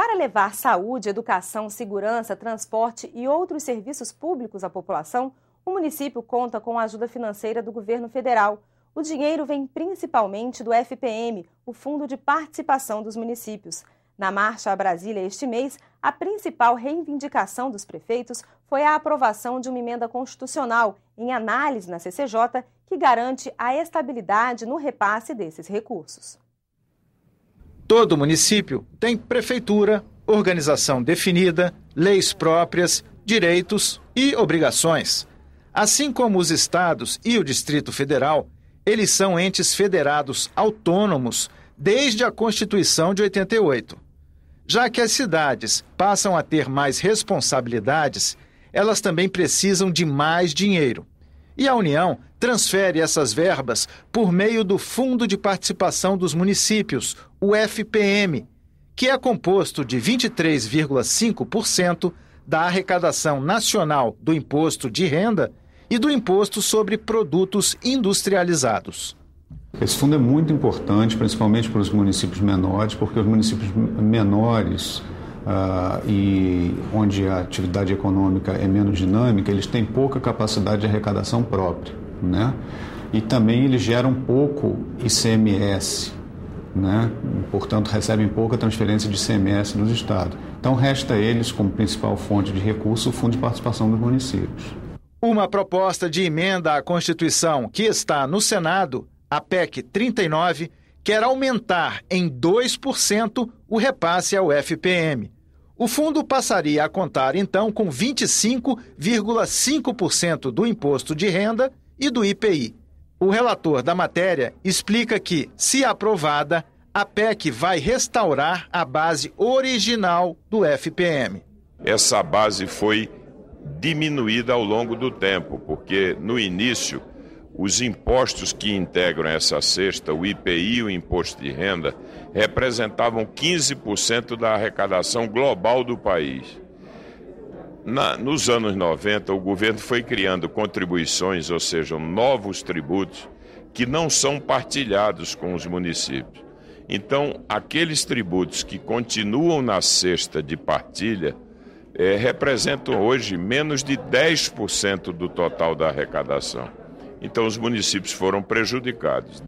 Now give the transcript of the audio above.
Para levar saúde, educação, segurança, transporte e outros serviços públicos à população, o município conta com a ajuda financeira do governo federal. O dinheiro vem principalmente do FPM, o Fundo de Participação dos Municípios. Na marcha a Brasília este mês, a principal reivindicação dos prefeitos foi a aprovação de uma emenda constitucional em análise na CCJ que garante a estabilidade no repasse desses recursos. Todo município tem prefeitura, organização definida, leis próprias, direitos e obrigações. Assim como os estados e o Distrito Federal, eles são entes federados autônomos desde a Constituição de 88. Já que as cidades passam a ter mais responsabilidades, elas também precisam de mais dinheiro. E a União transfere essas verbas por meio do Fundo de Participação dos Municípios, o FPM, que é composto de 23,5% da arrecadação nacional do imposto de renda e do imposto sobre produtos industrializados. Esse fundo é muito importante, principalmente para os municípios menores, porque os municípios menores Uh, e onde a atividade econômica é menos dinâmica, eles têm pouca capacidade de arrecadação própria. Né? E também eles geram pouco ICMS, né? portanto, recebem pouca transferência de ICMS dos estados. Então, resta eles, como principal fonte de recurso, o Fundo de Participação dos Municípios. Uma proposta de emenda à Constituição que está no Senado, a PEC 39, quer aumentar em 2% o repasse ao FPM. O fundo passaria a contar então com 25,5% do imposto de renda e do IPI. O relator da matéria explica que, se aprovada, a PEC vai restaurar a base original do FPM. Essa base foi diminuída ao longo do tempo, porque no início os impostos que integram essa cesta, o IPI e o imposto de renda, representavam 15% da arrecadação global do país. Na, nos anos 90, o governo foi criando contribuições, ou seja, novos tributos, que não são partilhados com os municípios. Então, aqueles tributos que continuam na cesta de partilha é, representam hoje menos de 10% do total da arrecadação. Então, os municípios foram prejudicados.